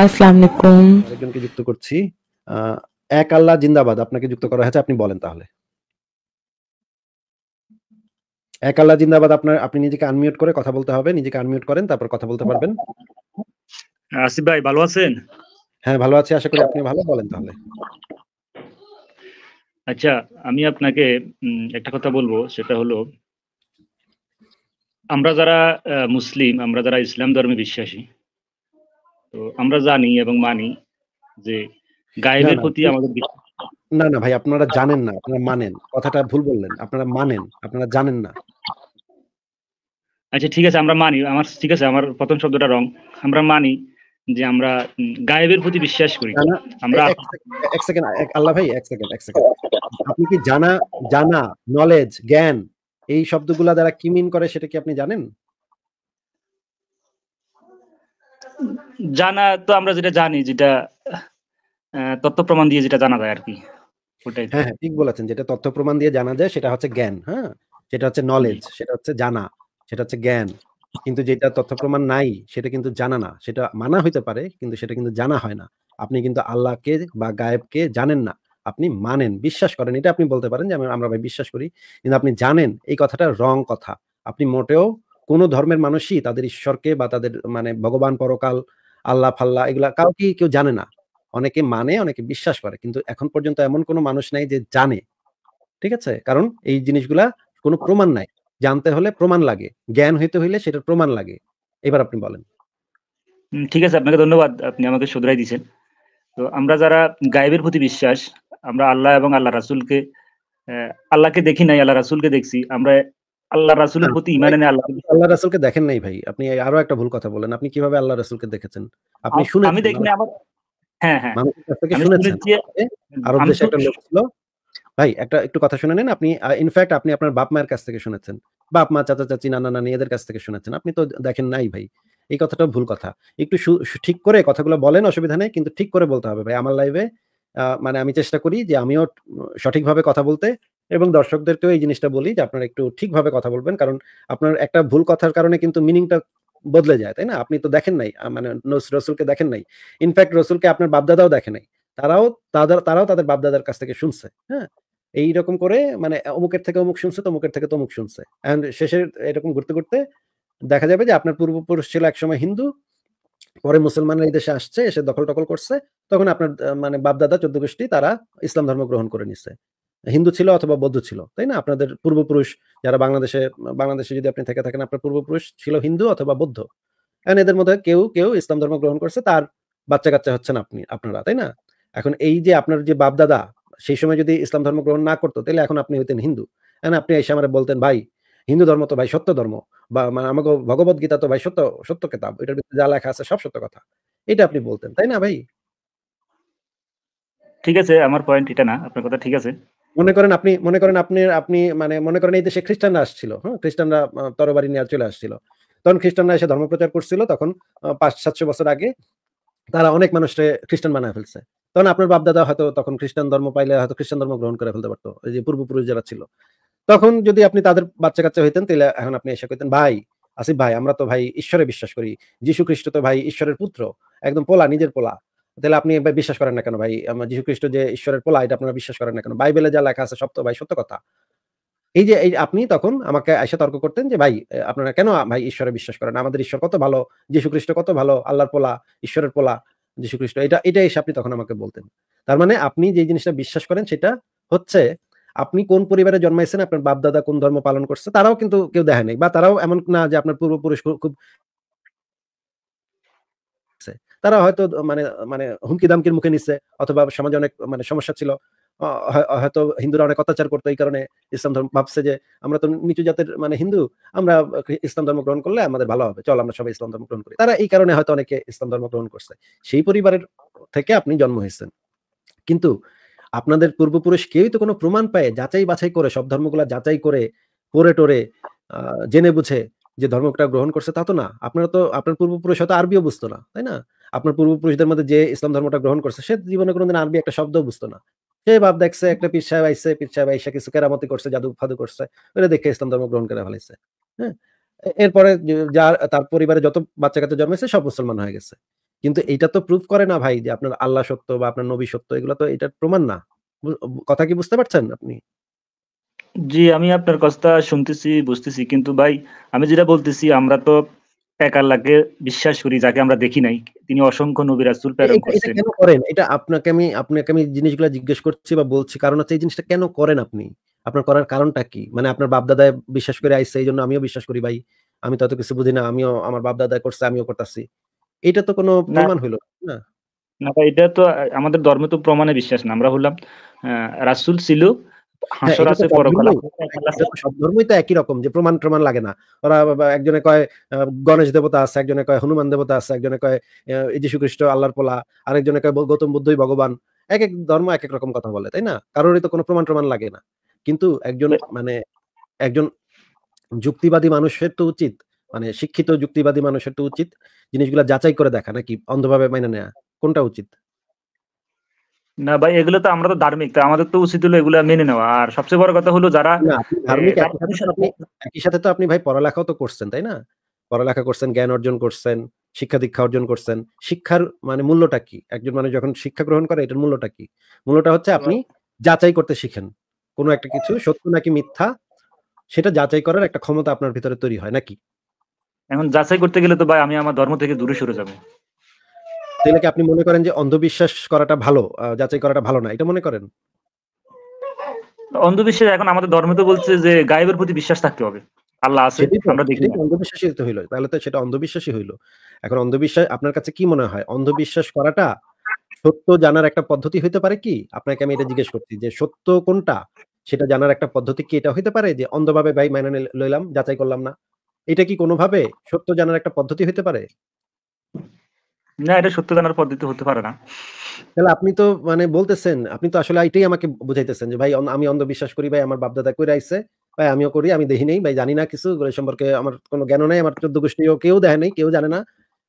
আসসালামু একজনকে যুক্ত করছি এক আল্লাহ জিন্দাবাদ আপনাকে যুক্ত করা হয়েছে আপনি বলেন তাহলে এক আল্লাহ জিন্দাবাদ আপনার আপনি নিজেকে আনমিউট করে কথা বলতে হবে নিজেকে আনমিউট করেন তারপর কথা বলতে পারবেন আসিফ ভাই ভালো আছেন হ্যাঁ ভালো আছি আশা করি আপনি ভালো বলেন তাহলে আচ্ছা আমি আপনাকে একটা কথা বলবো সেটা হলো আমরা যারা মুসলিম আমরা যারা ইসলাম ধর্মে বিশ্বাসী তো আমরা জানি এবং মানি যে গায়েবের প্রতি আমাদের না না ভাই আপনারা জানেন না আপনারা মানেন কথাটা ভুল বললেন আপনারা মানেন আপনারা জানেন না আচ্ছা ঠিক আছে আমরা মানি আমার ঠিক আছে আমার প্রথম শব্দটা রং আমরা মানি যে আমরা গায়েবের প্রতি বিশ্বাস করি আমরা এক সেকেন্ড আল্লাহ ভাই এক সেকেন্ড এক সেকেন্ড আপনি কি জানা জানা নলেজ জ্ঞান এই শব্দগুলা দ্বারা কি মিন করে সেটা কি আপনি জানেন জানা তো আমরা যেটা জানি যেটা তথ্য প্রমাণ দিয়ে যেটা জানা যায় আর কি হ্যাঁ হ্যাঁ ঠিক বলেছেন যেটা তথ্য প্রমাণ দিয়ে জানা যায় সেটা হচ্ছে জ্ঞান হ্যাঁ সেটা হচ্ছে নলেজ সেটা হচ্ছে জানা সেটা হচ্ছে জ্ঞান কিন্তু যেটা তথ্য প্রমাণ নাই সেটা কিন্তু জানা না সেটা মানা হইতে পারে কিন্তু সেটা কিন্তু জানা হয় না আপনি কিন্তু আল্লাহকে বা গায়েবকে জানেন না আপনি মানেন বিশ্বাস করেন এটা আপনি বলতে পারেন যে আমরা ভাই বিশ্বাস করি কিন্তু আপনি জানেন এই কথাটা রং কথা আপনি মোটেও কোনো ধর্মের মানুষই তাদের ঈশ্বরকে বা তাদের মানে ভগবান পরকাল আল্লাহ ফাল্লা এগুলা কাউকে কেউ জানে না অনেকে মানে অনেকে বিশ্বাস করে কিন্তু এখন পর্যন্ত এমন কোনো মানুষ নাই যে জানে ঠিক আছে কারণ এই জিনিসগুলা কোনো প্রমাণ নাই জানতে হলে প্রমাণ লাগে জ্ঞান হইতে হইলে সেটার প্রমাণ লাগে এবার আপনি বলেন ঠিক আছে আপনাকে ধন্যবাদ আপনি আমাকে শুধরাই দিয়েছেন তো আমরা যারা গায়েবের প্রতি বিশ্বাস আমরা আল্লাহ এবং আল্লাহ রাসুলকে আল্লাহকে দেখি নাই আল্লাহ রাসুলকে দেখছি আমরা আল্লাহ রাসুলের প্রতি আল্লাহ আল্লাহ রাসুলকে দেখেন নাই ভাই আপনি আরো একটা ভুল কথা বলেন আপনি কিভাবে আল্লাহ রাসুলকে দেখেছেন আপনি শুনে আমি দেখিনি হ্যাঁ হ্যাঁ একটা লোক ছিল ভাই একটা একটু কথা শুনে নেন আপনি ইনফ্যাক্ট আপনি আপনার বাপ মায়ের কাছ থেকে শুনেছেন বাপ মা চাচা চাচি নানা নানি এদের কাছ থেকে শুনেছেন আপনি তো দেখেন নাই ভাই এই কথাটা ভুল কথা একটু ঠিক করে কথাগুলো বলেন অসুবিধা নেই কিন্তু ঠিক করে বলতে হবে ভাই আমার লাইভে মানে আমি চেষ্টা করি যে আমিও সঠিকভাবে কথা বলতে এবং দর্শকদেরকেও এই জিনিসটা বলি যে আপনারা একটু ঠিকভাবে কথা বলবেন কারণ আপনার একটা ভুল কথার কারণে কিন্তু মিনিংটা বদলে যায় তাই না আপনি তো দেখেন নাই মানে রসুলকে দেখেন নাই ইনফ্যাক্ট রসুলকে আপনার বাপদাদাও দেখে নাই তারাও তাদের তারাও তাদের বাপদাদার কাছ থেকে শুনছে হ্যাঁ এইরকম করে মানে অমুকের থেকে অমুক শুনছে তমুকের থেকে তমুক শুনছে অ্যান্ড শেষে এরকম ঘুরতে ঘুরতে দেখা যাবে যে আপনার পূর্বপুরুষ ছিল একসময় হিন্দু পরে মুসলমানরা এই দেশে আসছে এসে দখল টকল করছে তখন আপনার মানে বাপদাদা চোদ্দ গোষ্ঠী তারা ইসলাম ধর্ম গ্রহণ করে নিছে হিন্দু ছিল অথবা বৌদ্ধ ছিল তাই না আপনাদের পূর্বপুরুষ যারা বাংলাদেশে বাংলাদেশে যদি আপনি থেকে থাকেন আপনার পূর্বপুরুষ ছিল হিন্দু অথবা বৌদ্ধ এখন এদের মধ্যে কেউ কেউ ইসলাম ধর্ম গ্রহণ করছে তার বাচ্চা কাচ্চা হচ্ছেন আপনি আপনারা তাই না এখন এই যে আপনার যে বাপদাদা সেই সময় যদি ইসলাম ধর্ম গ্রহণ না করতো তাহলে এখন আপনি হইতেন হিন্দু এখন আপনি এসে আমার বলতেন ভাই হিন্দু ধর্ম তো ভাই সত্য ধর্ম বা মানে আমাকে ভগবত গীতা তো ভাই সত্য সত্য কেতাব এটার ভিতরে যা লেখা আছে সব সত্য কথা এটা আপনি বলতেন তাই না ভাই ঠিক আছে আমার পয়েন্ট এটা না আপনার কথা ঠিক আছে মনে করেন আপনি মনে করেন আপনি আপনি মানে মনে করেন এই দেশে খ্রিস্টানরা আসছিল হ্যাঁ খ্রিস্টানরা তরবারি নিয়ে চলে আসছিল তখন খ্রিস্টানরা এসে ধর্ম প্রচার করছিল তখন পাঁচ সাতশো বছর আগে তারা অনেক মানুষকে খ্রিস্টান বানায় ফেলছে তখন আপনার বাপদাদা হয়তো তখন খ্রিস্টান ধর্ম পাইলে হয়তো খ্রিস্টান ধর্ম গ্রহণ করে ফেলতে পারতো এই যে পূর্বপুরুষ যারা ছিল তখন যদি আপনি তাদের বাচ্চা কাচ্চা হইতেন তাহলে এখন আপনি এসে কইতেন ভাই আসিফ ভাই আমরা তো ভাই ঈশ্বরে বিশ্বাস করি যীশু খ্রিস্ট তো ভাই ঈশ্বরের পুত্র একদম পোলা নিজের পোলা তাহলে আপনি একবার বিশ্বাস করেন না কেন ভাই যীশু খ্রিস্ট যে ঈশ্বরের পোলা এটা আপনারা বিশ্বাস করেন না কেন বাইবেলে যা লেখা আছে সপ্তাহ ভাই সত্য কথা এই যে এই আপনি তখন আমাকে এসে তর্ক করতেন যে ভাই আপনারা কেন ভাই ঈশ্বরে বিশ্বাস করেন আমাদের ঈশ্বর কত ভালো যীশু খ্রিস্ট কত ভালো আল্লাহর পোলা ঈশ্বরের পোলা যীশু খ্রিস্ট এটা এটা এসে আপনি তখন আমাকে বলতেন তার মানে আপনি যে জিনিসটা বিশ্বাস করেন সেটা হচ্ছে আপনি কোন পরিবারে জন্মাইছেন আপনার বাপ দাদা কোন ধর্ম পালন করছে তারাও কিন্তু কেউ দেখে নেই বা তারাও এমন না যে আপনার পূর্বপুরুষ খুব তারা হয়তো মানে মানে হুমকি দামকির মুখে নিচ্ছে অথবা সমাজে অনেক মানে সমস্যা ছিল হয়তো হিন্দুরা অনেক অত্যাচার করতো এই কারণে ইসলাম ধর্ম ভাবছে যে আমরা তো নিচু জাতের মানে হিন্দু আমরা ইসলাম ধর্ম গ্রহণ করলে আমাদের ভালো হবে চল আমরা সবাই ইসলাম ধর্ম গ্রহণ করি তারা এই কারণে হয়তো অনেকে ইসলাম ধর্ম গ্রহণ করছে সেই পরিবারের থেকে আপনি জন্ম হয়েছেন কিন্তু আপনাদের পূর্বপুরুষ কেউই তো কোনো প্রমাণ পায় যাচাই বাছাই করে সব ধর্মগুলা যাচাই করে করে টোরে জেনে বুঝে যে ধর্মটা গ্রহণ করছে তা তো না আপনারা তো আপনার পূর্বপুরুষ হয়তো আরবিও বুঝতো না তাই না আপনার পূর্বপুরুষদের মধ্যে যে ইসলাম ধর্মটা গ্রহণ করছে সে জীবনে কোনোদিন আরবি একটা শব্দ বুঝতো না সে ভাব দেখছে একটা পীর সাহেব আইসে পীর সাহেব আইসা কিছু কেরামতি করছে জাদু ফাদু করছে ওরে দেখে ইসলাম ধর্ম গ্রহণ করে ফেলেছে হ্যাঁ এরপরে যার তার পরিবারে যত বাচ্চা কাচ্চা জন্মেছে সব মুসলমান হয়ে গেছে কিন্তু এটা তো প্রুফ করে না ভাই যে আপনার আল্লাহ সত্য বা আপনার নবী সত্য এগুলো তো এটার প্রমাণ না কথা কি বুঝতে পারছেন আপনি জি আমি আপনার কথা শুনতেছি বুঝতেছি কিন্তু ভাই আমি যেটা বলতেছি আমরা তো এক আল্লাহকে বিশ্বাস করি যাকে আমরা দেখি নাই তিনি অসংখ্য নবী রাসূল প্রেরণ করছেন কেন করেন এটা আপনাকে আমি আপনাকে আমি জিনিসগুলো জিজ্ঞেস করছি বা বলছি কারণ হচ্ছে এই জিনিসটা কেন করেন আপনি আপনার করার কারণটা কি মানে আপনার বাপ বাপদাদায় বিশ্বাস করে আইসে এই জন্য আমিও বিশ্বাস করি ভাই আমি তত কিছু বুঝি না আমিও আমার বাপদাদা করছে আমিও করতেছি এটা তো কোনো প্রমাণ হইলো না না এটা তো আমাদের ধর্মে তো প্রমাণে বিশ্বাস না আমরা হলাম রাসূল ছিল হ্যাঁ, সব ধর্মই তো একই রকম যে প্রমাণ প্রমাণ লাগে না ওরা একজনে কয় গণেশ দেবতা আছে একজনে কয় হনুমান দেবতা আছে একজনে কয় যীশু খ্রিস্ট আল্লাহর পোলা আরেকজনে কয় গৌতম বুদ্ধই ভগবান এক এক ধর্ম এক এক রকম কথা বলে তাই না কারোরই তো কোনো প্রমাণ প্রমাণ লাগে না কিন্তু একজন মানে একজন যুক্তিবাদী মানুষের তো উচিত মানে শিক্ষিত যুক্তিবাদী মানুষের তো উচিত জিনিসগুলো যাচাই করে দেখা নাকি অন্ধভাবে মাইনে নেয়া কোনটা উচিত না ভাই এগুলো তো আমরা তো ধার্মিক তো আমাদের তো উচিত হলো এগুলো মেনে নেওয়া আর সবচেয়ে বড় কথা হলো যারা একই সাথে তো আপনি ভাই পড়ালেখাও তো করছেন তাই না পড়ালেখা করছেন জ্ঞান অর্জন করছেন শিক্ষা দীক্ষা অর্জন করছেন শিক্ষার মানে মূল্যটা কি একজন মানুষ যখন শিক্ষা গ্রহণ করে এটার মূল্যটা কি মূল্যটা হচ্ছে আপনি হ্যাঁ। যাচাই করতে শিখেন কোনো একটা কিছু সত্য নাকি মিথ্যা সেটা যাচাই করার একটা ক্ষমতা আপনার ভিতরে তৈরি হয় নাকি এখন যাচাই করতে গেলে তো ভাই আমি আমার ধর্ম থেকে দূরে সরে যাবো তাহলে কি আপনি মনে করেন যে অন্ধবিশ্বাস করাটা ভালো যাচাই করাটা ভালো না এটা মনে করেন অন্ধবিশ্বাস এখন আমাদের ধর্মে তো বলছে যে গায়েবের প্রতি বিশ্বাস থাকতে হবে আল্লাহ আছে আমরা দেখি অন্ধবিশ্বাসই তো হইলো তাহলে তো সেটা অন্ধবিশ্বাসই হইলো এখন অন্ধবিশ্বাস আপনার কাছে কি মনে হয় অন্ধবিশ্বাস করাটা সত্য জানার একটা পদ্ধতি হইতে পারে কি আপনাকে আমি এটা জিজ্ঞেস করছি যে সত্য কোনটা সেটা জানার একটা পদ্ধতি কি এটা হইতে পারে যে অন্ধভাবে ভাই মাইনে লইলাম যাচাই করলাম না এটা কি কোনোভাবে সত্য জানার একটা পদ্ধতি হইতে পারে না এটা সত্য জানার পদ্ধতি হতে পারে না তাহলে আপনি তো মানে বলতেছেন আপনি তো আসলে এটাই আমাকে বুঝাইতেছেন যে ভাই আমি অন্ধবিশ্বাস করি ভাই আমার বাপদাদা করে আইছে ভাই আমিও করি আমি দেখি নেই ভাই জানি না কিছু এগুলো সম্পর্কে আমার কোনো জ্ঞান নাই আমার চোদ্দ গোষ্ঠীও কেউ দেখে নেই কেউ জানে না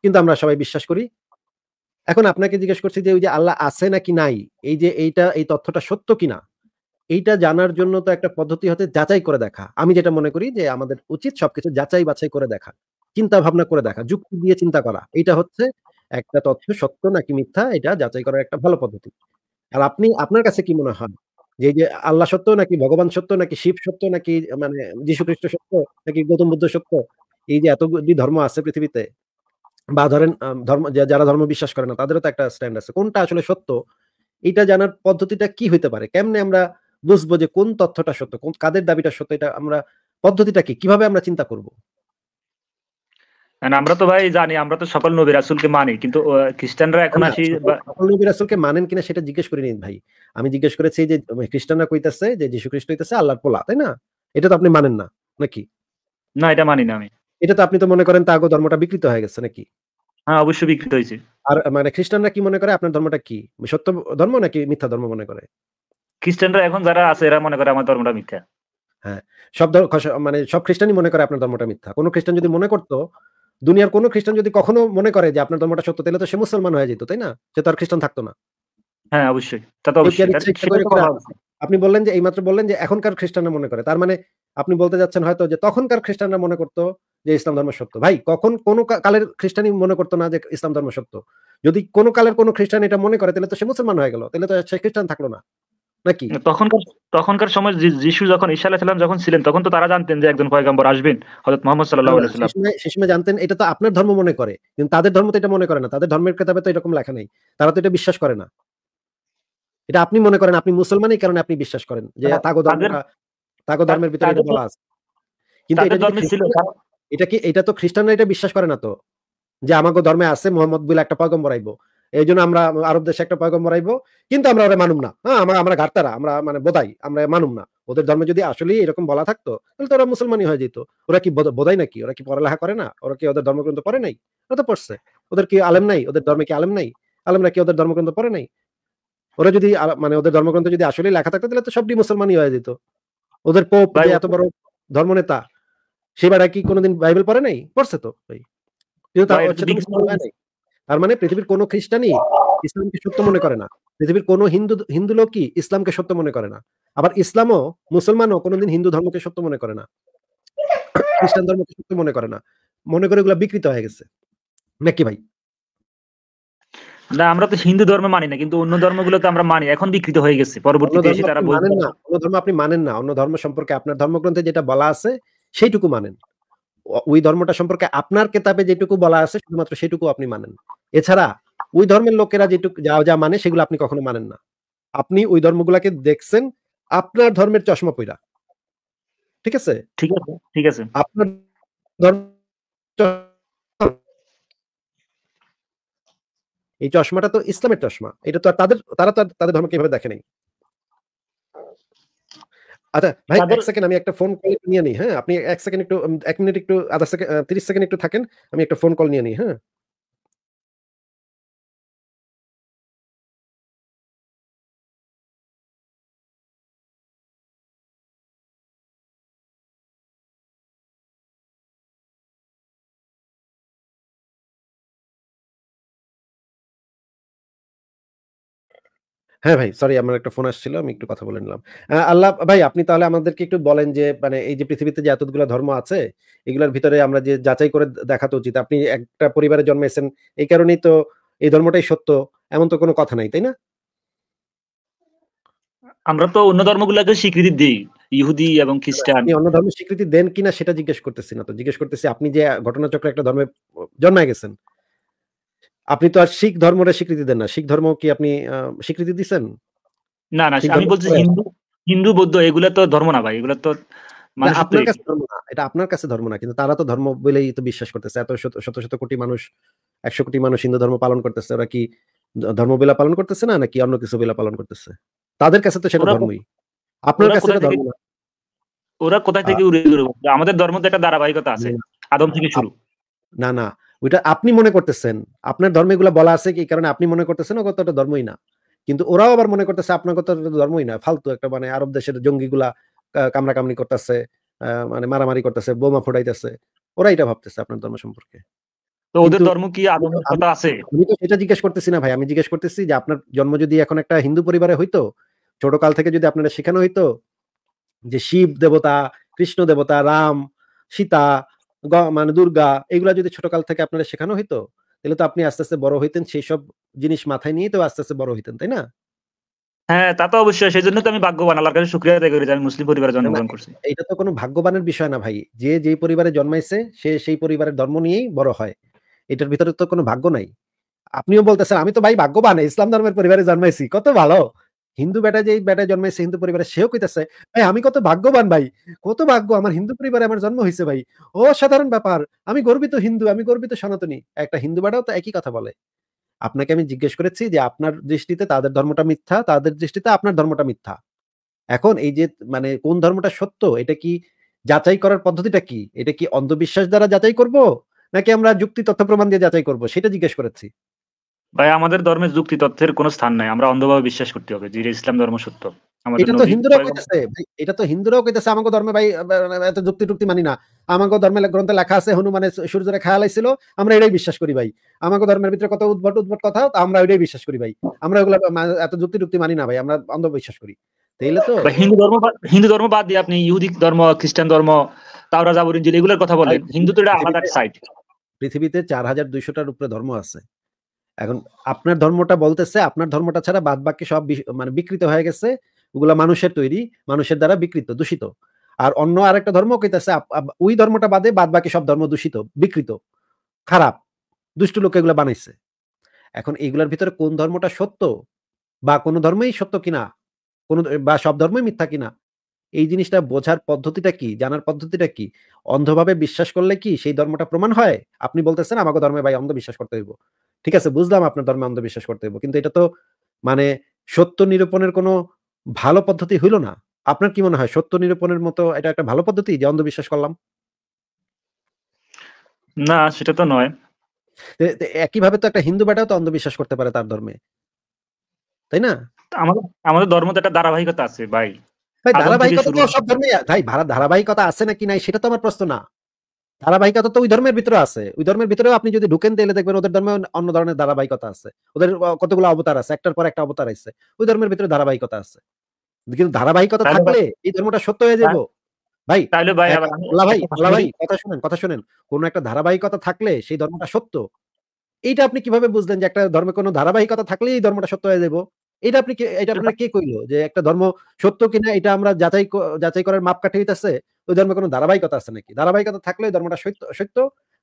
কিন্তু আমরা সবাই বিশ্বাস করি এখন আপনাকে জিজ্ঞেস করছি যে ওই যে আল্লাহ আছে নাকি নাই এই যে এইটা এই তথ্যটা সত্য কিনা এইটা জানার জন্য তো একটা পদ্ধতি হতে যাচাই করে দেখা আমি যেটা মনে করি যে আমাদের উচিত সবকিছু যাচাই বাছাই করে দেখা চিন্তা ভাবনা করে দেখা যুক্তি দিয়ে চিন্তা করা এটা হচ্ছে একটা তথ্য সত্য নাকি মিথ্যা এটা যাচাই করার একটা ভালো পদ্ধতি আর আপনি আপনার কাছে কি মনে হয় যে যে আল্লাহ সত্য নাকি ভগবান সত্য নাকি শিব সত্য নাকি মানে যীশু খ্রিস্ট সত্য নাকি গৌতম বুদ্ধ সত্য এই যে এত ধর্ম আছে পৃথিবীতে বা ধরেন ধর্ম যারা ধর্ম বিশ্বাস করে না তাদেরও তো একটা স্ট্যান্ড আছে কোনটা আসলে সত্য এটা জানার পদ্ধতিটা কি হইতে পারে কেমনে আমরা বুঝবো যে কোন তথ্যটা সত্য কোন কাদের দাবিটা সত্য এটা আমরা পদ্ধতিটা কি কিভাবে আমরা চিন্তা করব আমরা তো ভাই জানি আমরা তো সকল নবী মানি কিন্তু খ্রিস্টানরা এখন আসি সকল নবী মানেন কিনা সেটা জিজ্ঞেস ভাই আমি জিজ্ঞেস করেছি যে খ্রিস্টানরা কইতাছে যে যীশু খ্রিস্ট আল্লাহর পোলা তাই না এটা তো আপনি মানেন না নাকি না এটা মানি না আমি এটা তো আপনি তো মনে করেন তাগো ধর্মটা বিকৃত হয়ে গেছে নাকি হ্যাঁ অবশ্যই বিকৃত হয়েছে আর মানে খ্রিস্টানরা কি মনে করে আপনার ধর্মটা কি সত্য ধর্ম নাকি মিথ্যা ধর্ম মনে করে খ্রিস্টানরা এখন যারা আছে এরা মনে করে আমার ধর্মটা মিথ্যা হ্যাঁ সব মানে সব খ্রিস্টানই মনে করে আপনার ধর্মটা মিথ্যা কোনো খ্রিস্টান যদি মনে করতো দুনিয়ার কোনো খ্রিস্টান যদি কখনো মনে করে যে আপনার ধর্মটা সত্য তাহলে তো সে মুসলমান হয়ে যেত তাই না সে তো আর খ্রিস্টান থাকতো না হ্যাঁ অবশ্যই আপনি বললেন যে এইমাত্র বললেন যে এখনকার খ্রিস্টানরা মনে করে তার মানে আপনি বলতে যাচ্ছেন হয়তো যে তখনকার খ্রিস্টানরা মনে করতো যে ইসলাম ধর্ম সত্য ভাই কখন কোন কালের খ্রিস্টানই মনে করতো না যে ইসলাম ধর্ম সত্য যদি কোন কালের কোন খ্রিস্টান এটা মনে করে তাহলে তো সে মুসলমান হয়ে গেল তাহলে তো সে খ্রিস্টান থাকলো না নাকি তখনকার তখনকার সময় যিশু যখন ঈসা আলাইহিস যখন ছিলেন তখন তো তারা জানতেন যে একজন পয়গম্বর আসবেন হযরত মুহাম্মদ সাল্লাল্লাহু আলাইহি ওয়াসাল্লাম সেই সময় জানতেন এটা তো আপনার ধর্ম মনে করে কিন্তু তাদের ধর্ম তো এটা মনে করে না তাদের ধর্মের কিতাবে তো এরকম লেখা নাই তারা তো এটা বিশ্বাস করে না এটা আপনি মনে করেন আপনি মুসলমানই এই কারণে আপনি বিশ্বাস করেন যে তাগো ধর্ম তাগো ধর্মের ভিতরে এটা বলা আছে কিন্তু এটা ধর্ম ছিল এটা কি এটা তো খ্রিস্টানরা এটা বিশ্বাস করে না তো যে আমাগো ধর্মে আছে মোহাম্মদ বলে একটা পয়গম্বর আইবো এই জন্য আমরা আরব দেশে একটা পয়গম আইব কিন্তু আমরা ওরা মানুম না হ্যাঁ আমরা আমরা ঘাটতারা আমরা মানে বোধাই আমরা মানুম না ওদের ধর্মে যদি আসলেই এরকম বলা থাকতো তাহলে তো ওরা মুসলমানই হয়ে যেত ওরা কি বোধাই নাকি ওরা কি পড়ালেখা করে না ওরা কি ওদের ধর্মগ্রন্থ পড়ে নাই ওরা তো পড়ছে ওদের কি আলেম নাই ওদের ধর্মে কি আলেম নাই আলেমরা কি ওদের ধর্মগ্রন্থ পড়ে নাই ওরা যদি মানে ওদের ধর্মগ্রন্থ যদি আসলে লেখা থাকতো তাহলে তো সবটি মুসলমানই হয়ে যেত ওদের পোপ এত বড় ধর্মনেতা সে বেড়া কি কোনোদিন বাইবেল পড়ে নাই পড়ছে তো ভাই কিন্তু তার মানে পৃথিবীর কোনো খ্রিস্টানই ইসলামকে সত্য মনে করে না পৃথিবীর কোনো হিন্দু হিন্দু লোকই ইসলামকে সত্য মনে করে না আবার ইসলামও মুসলমানও কোনোদিন হিন্দু ধর্মকে সত্য মনে করে না খ্রিস্টান ধর্মকে সত্য মনে করে না মনে করে ওগুলো বিকৃত হয়ে গেছে নাকি ভাই না আমরা তো হিন্দু ধর্ম মানি না কিন্তু অন্য ধর্মগুলো তো আমরা মানি এখন বিকৃত হয়ে গেছে পরবর্তীতে এসে তারা বলেন না অন্য ধর্ম আপনি মানেন না অন্য ধর্ম সম্পর্কে আপনার ধর্মগ্রন্থে যেটা বলা আছে সেইটুকু মানেন ওই ধর্মটা সম্পর্কে আপনার কেতাবে যেটুকু বলা আছে শুধুমাত্র সেটুকু আপনি মানেন এছাড়া ওই ধর্মের লোকেরা যেটুকু যা যা মানে সেগুলো আপনি কখনো মানেন না আপনি ওই ধর্মগুলাকে দেখছেন আপনার ধর্মের চশমা পইরা ঠিক আছে ঠিক আছে ঠিক আছে আপনার ধর্ম এই চশমাটা তো ইসলামের চশমা এটা তো তাদের তারা তো তাদের ধর্মকে এভাবে দেখে নাই আচ্ছা ভাই এক সেকেন্ড আমি একটা ফোন কল নিয়ে নিই হ্যাঁ আপনি এক সেকেন্ড একটু এক মিনিট একটু আধা সেকেন্ড তিরিশ সেকেন্ড একটু থাকেন আমি একটা ফোন কল নিয়ে নিই হ্যাঁ হ্যাঁ ভাই সরি আমার একটা ফোন আসছিল আমি একটু কথা বলে নিলাম আল্লাহ ভাই আপনি তাহলে আমাদেরকে একটু বলেন যে মানে এই যে পৃথিবীতে যে এতগুলো ধর্ম আছে এগুলোর ভিতরে আমরা যে যাচাই করে দেখাতে উচিত আপনি একটা পরিবারে জন্মেছেন এই কারণেই তো এই ধর্মটাই সত্য এমন তো কোনো কথা নাই তাই না আমরা তো অন্য ধর্মগুলোকে স্বীকৃতি দিই ইহুদি এবং খ্রিস্টান অন্য ধর্ম স্বীকৃতি দেন কিনা সেটা জিজ্ঞেস করতেছি না তো জিজ্ঞেস করতেছি আপনি যে ঘটনাচক্র একটা ধর্মে জন্মায় গেছেন আপনি তো আর শিখ ধর্মটা স্বীকৃতি দেন না শিখ ধর্ম কি আপনি স্বীকৃতি দিচ্ছেন না না আমি বলছি হিন্দু হিন্দু বৌদ্ধ এগুলো তো ধর্ম না ভাই এগুলো তো আপনার কাছে ধর্ম না এটা আপনার কাছে ধর্ম না কিন্তু তারা তো ধর্ম বলেই তো বিশ্বাস করতেছে এত শত শত কোটি মানুষ একশো কোটি মানুষ হিন্দু ধর্ম পালন করতেছে ওরা কি ধর্ম বেলা পালন করতেছে না নাকি অন্য কিছু বেলা পালন করতেছে তাদের কাছে তো সেটা ধর্মই আপনার কাছে ধর্ম না ওরা কোথা থেকে উড়ে আমাদের ধর্ম তো একটা ধারাবাহিকতা আছে আদম থেকে শুরু না না ওইটা আপনি মনে করতেছেন আপনার ধর্মে এগুলো বলা আছে কি কারণে আপনি মনে করতেছেন ও কতটা ধর্মই না কিন্তু ওরাও আবার মনে করতেছে আপনার কতটা ধর্মই না ফালতু একটা মানে আরব দেশের জঙ্গিগুলা কামড়া কামড়ি করতেছে মানে মারামারি করতেছে বোমা ফোটাইতেছে ওরা এটা ভাবতেছে আপনার ধর্ম সম্পর্কে তো ওদের ধর্ম আছে আমি তো সেটা জিজ্ঞেস করতেছি না ভাই আমি জিজ্ঞেস করতেছি যে আপনার জন্ম যদি এখন একটা হিন্দু পরিবারে হইতো ছোট কাল থেকে যদি আপনারা শেখানো হইতো যে শিব দেবতা কৃষ্ণ দেবতা রাম সীতা মানে দুর্গা এগুলা যদি ছোটকাল থেকে আপনারা শেখানো হইতো তাহলে তো আপনি আস্তে আস্তে বড় হইতেন সেই সব জিনিস মাথায় নিয়ে তো আস্তে আস্তে বড় হইতেন তাই না হ্যাঁ তা তো অবশ্যই সেই জন্য তো আমি ভাগ্যবান আল্লাহর কাছে শুক্রিয়া আদায় করি যে আমি মুসলিম পরিবারে জন্মগ্রহণ করছি এটা তো কোনো ভাগ্যবানের বিষয় না ভাই যে যেই পরিবারে জন্মাইছে সে সেই পরিবারের ধর্ম নিয়েই বড় হয় এটার ভিতরে তো কোনো ভাগ্য নাই আপনিও বলতেছেন আমি তো ভাই ভাগ্যবান ইসলাম ধর্মের পরিবারে জন্মাইছি কত ভালো হিন্দু বেটা যে বেটা জন্মাইছে হিন্দু পরিবারে সেও কইতেছে ভাই আমি কত ভাগ্যবান ভাই কত ভাগ্য আমার হিন্দু পরিবারে আমার জন্ম হয়েছে ভাই ও সাধারণ ব্যাপার আমি গর্বিত হিন্দু আমি গর্বিত সনাতনী একটা হিন্দু বেটাও তো একই কথা বলে আপনাকে আমি জিজ্ঞেস করেছি যে আপনার দৃষ্টিতে তাদের ধর্মটা মিথ্যা তাদের দৃষ্টিতে আপনার ধর্মটা মিথ্যা এখন এই যে মানে কোন ধর্মটা সত্য এটা কি যাচাই করার পদ্ধতিটা কি এটা কি অন্ধবিশ্বাস দ্বারা যাচাই করব নাকি আমরা যুক্তি তথ্য প্রমাণ দিয়ে যাচাই করব সেটা জিজ্ঞেস করেছি ভাই আমাদের ধর্মে যুক্তি তথ্যের কোনো স্থান নাই আমরা অন্ধভাবে বিশ্বাস করতে হবে যে ইসলাম ধর্ম সত্য এটা তো হিন্দুরাও এটা তো হিন্দুরাও ধর্মে ভাই এত যুক্তি টুক্তি মানি না গ্রন্থে লেখা আছে হনুমানে সূর্যরে আমরা এটাই বিশ্বাস করি ভাই ধর্মের ভিতরে কত উদ্ভট উদ্ভট কথা আমরা এটাই বিশ্বাস করি ভাই আমরা ওগুলো এত যুক্তি টুক্তি মানি না ভাই আমরা অন্ধবিশ্বাস করি তাইলে তো হিন্দু ধর্ম হিন্দু ধর্ম বাদ দিয়ে আপনি ইহুদি ধর্ম খ্রিস্টান ধর্ম তাওরা জাবর ইঞ্জিল এগুলোর কথা বলেন হিন্দু তো এটা আলাদা সাইড পৃথিবীতে চার হাজার দুইশোটার উপরে ধর্ম আছে এখন আপনার ধর্মটা বলতেছে আপনার ধর্মটা ছাড়া বাদ বাকি সব মানে বিকৃত হয়ে গেছে ওগুলা মানুষের তৈরি মানুষের দ্বারা বিকৃত দূষিত আর অন্য আরেকটা ধর্ম কইতেছে ওই ধর্মটা বাদে বাদ বাকি সব ধর্ম দূষিত বিকৃত খারাপ দুষ্ট লোক এগুলো বানাইছে এখন এইগুলোর ভিতরে কোন ধর্মটা সত্য বা কোন ধর্মই সত্য কিনা কোন বা সব ধর্মই মিথ্যা কিনা এই জিনিসটা বোঝার পদ্ধতিটা কি জানার পদ্ধতিটা কি অন্ধভাবে বিশ্বাস করলে কি সেই ধর্মটা প্রমাণ হয় আপনি বলতেছেন আমাকে ধর্মে ভাই অন্ধ বিশ্বাস করতে হইব ঠিক আছে বুঝলাম আপনার ধর্মে অন্ধবিশ্বাস করতে হইব কিন্তু এটা তো মানে সত্য নিরূপণের কোনো ভালো পদ্ধতি হইল না আপনার কি মনে হয় সত্য নিরূপণের মতো এটা একটা ভালো পদ্ধতি যে অন্ধবিশ্বাস করলাম না সেটা তো নয় একইভাবে তো একটা হিন্দু বেটাও তো অন্ধবিশ্বাস করতে পারে তার ধর্মে তাই না আমাদের আমাদের ধর্মতে একটা ধারাবাহিকতা আছে ভাই ভাই ধারাবাহিকতা তো সব ধর্মে ভাই ধারাবাহিকতা আছে নাকি নাই সেটা তো আমার প্রশ্ন না ধারাবাহিকতা তো ওই ধর্মের ভিতরে আছে ওই ধর্মের ভিতরেও আপনি যদি ঢুকেন তাহলে দেখবেন ওদের ধর্মে অন্য ধরনের ধারাবাহিকতা আছে ওদের কতগুলো অবতার আছে একটার পর একটা অবতার আছে ওই ধর্মের ভিতরে ধারাবাহিকতা আছে কিন্তু ধারাবাহিকতা থাকলে এই ধর্মটা সত্য হয়ে যাবো ভাই তাহলে ভাই আল্লাহ ভাই আল্লাহ ভাই কথা শুনেন কথা শুনেন কোন একটা ধারাবাহিকতা থাকলে সেই ধর্মটা সত্য এইটা আপনি কিভাবে বুঝলেন যে একটা ধর্মে কোনো ধারাবাহিকতা থাকলে এই ধর্মটা সত্য হয়ে যাবো এটা আপনি এটা আপনার কে কইলো যে একটা ধর্ম সত্য কিনা এটা আমরা যাচাই যাচাই করার মাপকাঠি হইতেছে তো ধর্মে কোনো ধারাবাহিকতা আছে নাকি ধারাবাহিকতা থাকলে ধর্মটা সত্য সত্য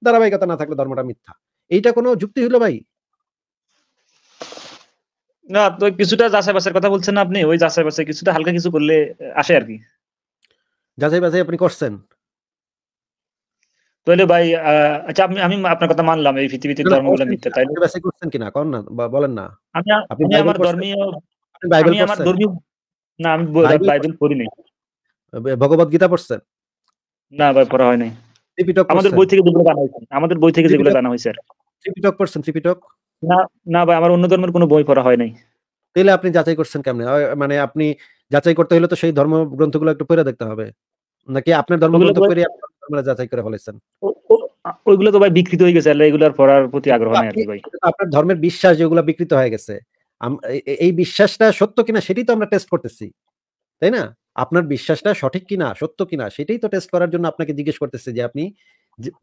ধারাবাহিকতা না থাকলে ধর্মটা মিথ্যা এইটা কোনো যুক্তি হলো ভাই না তো কিছুটা যাচাই কথা বলছেন না আপনি ওই যাচাই বাছাই কিছুটা হালকা কিছু করলে আসে আর কি যাচাই বাছাই আপনি করছেন তাহলে ভাই আচ্ছা আমি আমি আপনার কথা মানলাম এই পৃথিবীতে ধর্মগুলো মিথ্যা বাছাই করছেন কিনা কোন না বলেন না আমি আমার ধর্মীয় আমার ধর্মীয় না আমি বাইবেল পড়ি নাই ভগবত গীতা পড়ছেন না ভাই পড়া হয় নাই ত্রিপিটক আমাদের বই থেকে যেগুলো জানা হয়েছে আমাদের বই থেকে যেগুলো জানা হয়েছে ত্রিপিটক পড়ছেন ত্রিপিটক না না ভাই আমার অন্য ধর্মের কোনো বই পড়া হয় নাই তাহলে আপনি যাচাই করছেন কেমনে মানে আপনি যাচাই করতে হলে তো সেই ধর্ম গ্রন্থগুলো একটু পড়ে দেখতে হবে নাকি আপনার ধর্মগুলো পড়ে আপনারা মানে যাচাই করে ফেলেছেন ওইগুলো তো ভাই বিকৃত হয়ে গেছে এগুলোর পড়ার প্রতি আগ্রহ নাই ভাই আপনার ধর্মের বিশ্বাস যেগুলো বিকৃত হয়ে গেছে এই বিশ্বাসটা সত্য কিনা সেটাই তো আমরা টেস্ট করতেছি তাই না আপনার বিশ্বাসটা সঠিক কিনা সত্য কিনা সেটাই তো টেস্ট করার জন্য আপনাকে জিজ্ঞেস করতেছে যে আপনি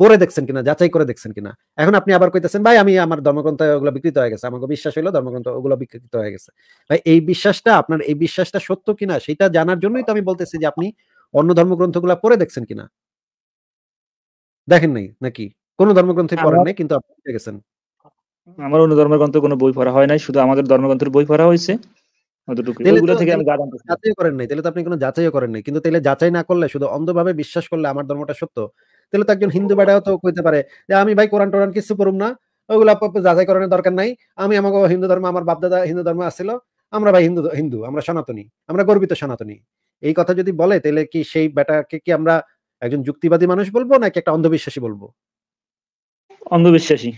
পরে দেখছেন কিনা যাচাই করে দেখছেন কিনা এখন আপনি আবার কইতেছেন ভাই আমি আমার ধর্মগ্রন্থ ওগুলো বিকৃত হয়ে গেছে আমাকে বিশ্বাস হইলো ধর্মগ্রন্থ ওগুলো বিকৃত হয়ে গেছে ভাই এই বিশ্বাসটা আপনার এই বিশ্বাসটা সত্য কিনা সেটা জানার জন্যই তো আমি বলতেছি যে আপনি অন্য ধর্মগ্রন্থগুলো পরে দেখছেন কিনা দেখেন নাই নাকি কোন ধর্মগ্রন্থে পড়েন নাই কিন্তু আপনি গেছেন আমার অন্য ধর্মগ্রন্থ কোনো বই পড়া হয় নাই শুধু আমাদের ধর্মগ্রন্থের বই পড়া হয়েছে আমি যাচাই না করলে আমি ভাই কোরআন টোরান কিছু পড়ুম না ওগুলা যাচাই করানোর দরকার নাই আমি আমাকে হিন্দু ধর্ম আমার বাপদাদা হিন্দু ধর্ম আসছিল আমরা ভাই হিন্দু হিন্দু আমরা সনাতনী আমরা গর্বিত সনাতনী এই কথা যদি বলে তাহলে কি সেই বেটাকে কি আমরা একজন যুক্তিবাদী মানুষ বলবো নাকি একটা অন্ধবিশ্বাসী বলবো অন্ধবিশ্বাসী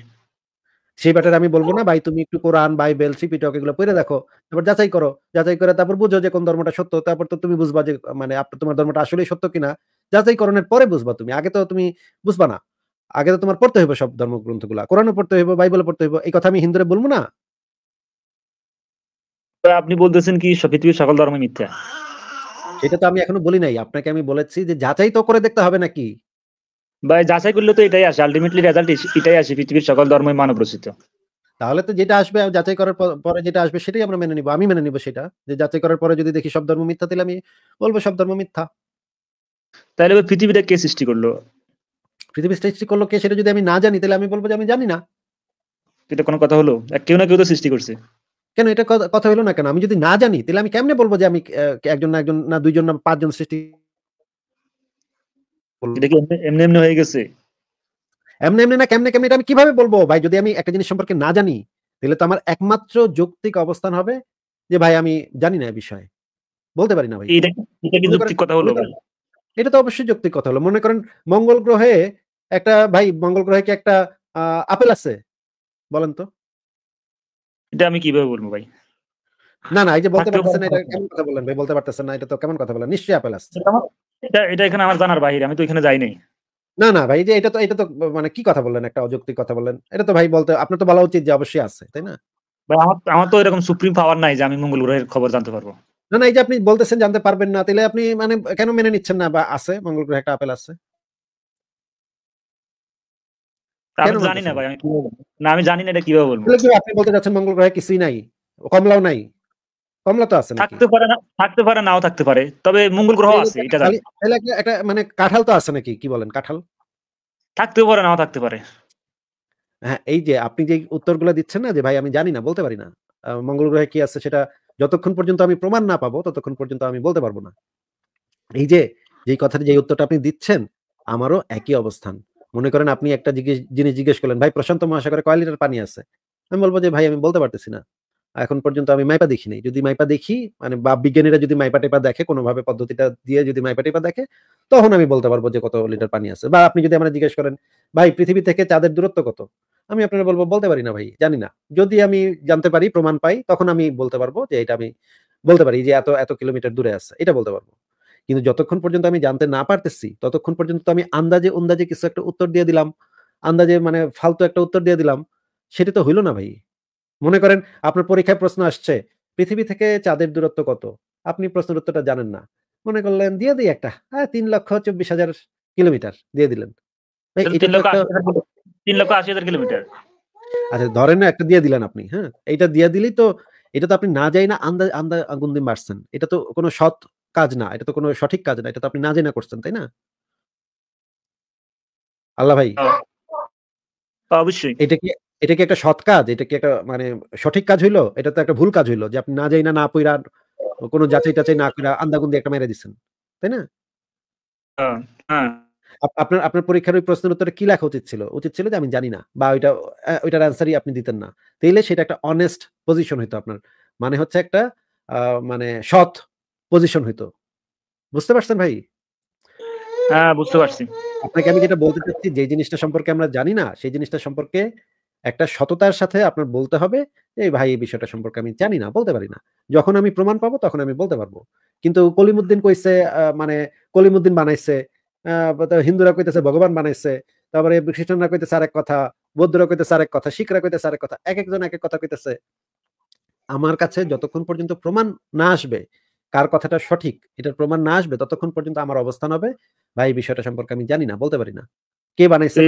সেই ব্যাটারে আমি বলবো না ভাই তুমি একটু কোরআন বাইবেল সিপিটক এগুলো পড়ে দেখো তারপর যাচাই করো যাচাই করে তারপর বুঝো যে কোন ধর্মটা সত্য তারপর তো তুমি বুঝবা যে মানে আপনার তোমার ধর্মটা আসলে সত্য কিনা যাচাই করণের পরে বুঝবা তুমি আগে তো তুমি বুঝবা না আগে তো তোমার পড়তে হইব সব ধর্মগ্রন্থগুলা কোরআন পড়তে হইব বাইবেল পড়তে হইব এই কথা আমি হিন্দুরে বলবো না আপনি বলতেছেন কি পৃথিবীর সকল ধর্ম মিথ্যা সেটা তো আমি এখনো বলি নাই আপনাকে আমি বলেছি যে যাচাই তো করে দেখতে হবে নাকি বা যাচাই করলে তো এটাই আসে আলটিমেটলি রেজাল্ট এটাই আসে পৃথিবীর সকল ধর্মই মানব রচিত তাহলে তো যেটা আসবে যাচাই করার পরে যেটা আসবে সেটাই আমরা মেনে নিব আমি মেনে নিব সেটা যে যাচাই করার পরে যদি দেখি সব ধর্ম মিথ্যা তাহলে আমি বলবো সব ধর্ম মিথ্যা তাহলে পৃথিবীটা কে সৃষ্টি করলো পৃথিবী সৃষ্টি করলো কে সেটা যদি আমি না জানি তাহলে আমি বলবো যে আমি জানি না এটা কোনো কথা হলো কেউ না কেউ তো সৃষ্টি করছে কেন এটা কথা হলো না কেন আমি যদি না জানি তাহলে আমি কেমনে বলবো যে আমি একজন না একজন না দুইজন না পাঁচজন সৃষ্টি এমনি এমনি হয়ে গেছে এমনি এমনি না কেমনে কেমনে এটা আমি কিভাবে বলবো ভাই যদি আমি একটা জিনিস সম্পর্কে না জানি তাহলে তো আমার একমাত্র যৌক্তিক অবস্থান হবে যে ভাই আমি জানি না বিষয়ে বলতে পারি না ভাই এটা কি যৌক্তিক কথা হলো এটা তো অবশ্যই যৌক্তিক কথা হলো মনে করেন মঙ্গল গ্রহে একটা ভাই মঙ্গল গ্রহে কি একটা আপেল আছে বলেন তো এটা আমি কিভাবে বলবো ভাই না না এই যে বলতে পারতেছেন এটা কেমন কথা বলেন ভাই বলতে পারতেছেন না এটা তো কেমন কথা বলেন নিশ্চয়ই আছে এটা এটা এখানে আমার জানার আমি তো এখানে যাই নাই না না ভাই যে এটা তো এটা তো মানে কি কথা বললেন একটা অযৌক্তিক কথা বললেন এটা তো ভাই বলতে আপনার তো বলা উচিত যে অবশ্যই আছে তাই না ভাই আমার আমার তো এরকম সুপ্রিম পাওয়ার নাই যে আমি মঙ্গল গ্রহের খবর জানতে পারবো না না এই যে আপনি বলতেছেন জানতে পারবেন না তাহলে আপনি মানে কেন মেনে নিচ্ছেন না বা আছে মঙ্গল গ্রহে একটা আপেল আছে আমি জানি না ভাই আমি না আমি জানি না এটা কিভাবে বলবো আপনি বলতে যাচ্ছেন মঙ্গল গ্রহে কিছুই নাই কমলাও নাই কমলা তো আছে থাকতে পারে না থাকতে পারে নাও থাকতে পারে তবে মঙ্গল গ্রহ আছে এটা তাহলে একটা মানে কাঁঠাল তো আছে নাকি কি বলেন কাঁঠাল থাকতে পারে নাও থাকতে পারে হ্যাঁ এই যে আপনি যে উত্তরগুলো দিচ্ছেন না যে ভাই আমি জানি না বলতে পারি না মঙ্গল গ্রহে কি আছে সেটা যতক্ষণ পর্যন্ত আমি প্রমাণ না পাবো ততক্ষণ পর্যন্ত আমি বলতে পারবো না এই যে যে কথাটা যে উত্তরটা আপনি দিচ্ছেন আমারও একই অবস্থান মনে করেন আপনি একটা জিনিস জিজ্ঞেস করলেন ভাই প্রশান্ত মহাসাগরে কয় লিটার পানি আছে আমি বলবো যে ভাই আমি বলতে পারতেছি না এখন পর্যন্ত আমি মাইপা দেখি নাই যদি মাইপা দেখি মানে বা বিজ্ঞানীরা যদি মাইপা টেপা দেখে কোনোভাবে পদ্ধতিটা দিয়ে যদি মাইপা টেপা দেখে তখন আমি বলতে পারবো যে কত লিটার পানি আছে বা আপনি যদি আমরা জিজ্ঞেস করেন ভাই পৃথিবী থেকে চাঁদের দূরত্ব কত আমি আপনারা বলবো বলতে পারি না ভাই জানি না যদি আমি জানতে পারি প্রমাণ পাই তখন আমি বলতে পারবো যে এটা আমি বলতে পারি যে এত এত কিলোমিটার দূরে আছে এটা বলতে পারবো কিন্তু যতক্ষণ পর্যন্ত আমি জানতে না পারতেছি ততক্ষণ পর্যন্ত আমি আন্দাজে অন্দাজে কিছু একটা উত্তর দিয়ে দিলাম আন্দাজে মানে ফালতু একটা উত্তর দিয়ে দিলাম সেটা তো হইলো না ভাই মনে করেন আপনার পরীক্ষায় প্রশ্ন আসছে পৃথিবী থেকে চাঁদের দূরত্ব কত আপনি প্রশ্নের উত্তরটা জানেন না মনে করলেন দিয়ে দিই একটা হ্যাঁ তিন লক্ষ চব্বিশ হাজার কিলোমিটার দিয়ে দিলেন আচ্ছা ধরেন একটা দিয়ে দিলেন আপনি হ্যাঁ এটা দিয়ে দিলেই তো এটা তো আপনি না যাই না আন্দা আগুন দিয়ে মারছেন এটা তো কোনো সৎ কাজ না এটা তো কোনো সঠিক কাজ না এটা তো আপনি না জেনে করছেন তাই না আল্লাহ ভাই অবশ্যই এটা কি এটা কি একটা সৎ কাজ এটা কি একটা মানে সঠিক কাজ হইলো এটা তো একটা ভুল কাজ হইলো যে আপনি না যাই না না পইরা কোনো যাচাই টাচাই না করে আন্দাগুন্দি একটা মেরে দিচ্ছেন তাই না হ্যাঁ, হ্যাঁ। আপনার আপনার পরীক্ষার ওই প্রশ্নের উত্তরে কি লেখা উচিত ছিল উচিত ছিল যে আমি জানি না বা ওইটা ওইটার অ্যান্সারই আপনি দিতেন না তাইলে সেটা একটা অনেস্ট পজিশন হইতো আপনার মানে হচ্ছে একটা মানে সৎ পজিশন হইতো বুঝতে পারছেন ভাই হ্যাঁ বুঝতে পারছি আপনাকে আমি যেটা বলতে চাচ্ছি যে জিনিসটা সম্পর্কে আমরা জানি না সেই জিনিসটা সম্পর্কে একটা সততার সাথে আপনার বলতে হবে এই ভাই এই বিষয়টা সম্পর্কে আমি জানি না বলতে পারি না যখন আমি প্রমাণ পাবো তখন আমি বলতে পারবো কিন্তু কলিমুদ্দিন কইছে মানে কলিমুদ্দিন বানাইছে হিন্দুরা কইতেছে ভগবান বানাইছে তারপরে খ্রিস্টানরা কইতেছে আরেক কথা বৌদ্ধরা কইতেছে আরেক কথা শিখরা কইতেছে আরেক কথা এক একজন এক এক কথা কইতেছে আমার কাছে যতক্ষণ পর্যন্ত প্রমাণ না আসবে কার কথাটা সঠিক এটার প্রমাণ না আসবে ততক্ষণ পর্যন্ত আমার অবস্থান হবে ভাই বিষয়টা সম্পর্কে আমি জানি না বলতে পারি না কে বানাইছে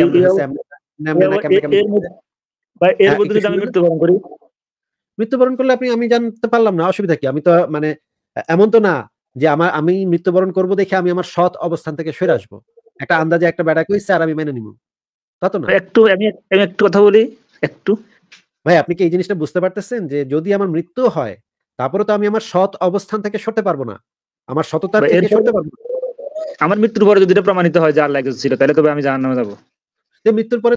বা এর হ্যাঁ, মধ্যে যদি আমি মৃত্যুবরণ করি মৃত্যুবরণ করলে আপনি আমি জানতে পারলাম না অসুবিধা কি আমি তো মানে এমন তো না যে আমার আমি মৃত্যুবরণ করব দেখে আমি আমার সৎ অবস্থান থেকে সরে আসবো একটা আন্দাজে একটা ব্যাটা কইছে আর আমি মেনে নিব তা তো না একটু আমি আমি একটু কথা বলি একটু ভাই আপনি কি এই জিনিসটা বুঝতে পারতেছেন যে যদি আমার মৃত্যু হয় তারপরে তো আমি আমার সৎ অবস্থান থেকে সরতে পারবো না আমার সততার থেকে সরতে পারবো আমার মৃত্যুর পরে যদি প্রমাণিত হয় যে আল্লাহ ছিল তাহলে তবে আমি জাহান্নামে যাব তে মৃত্যুর পরে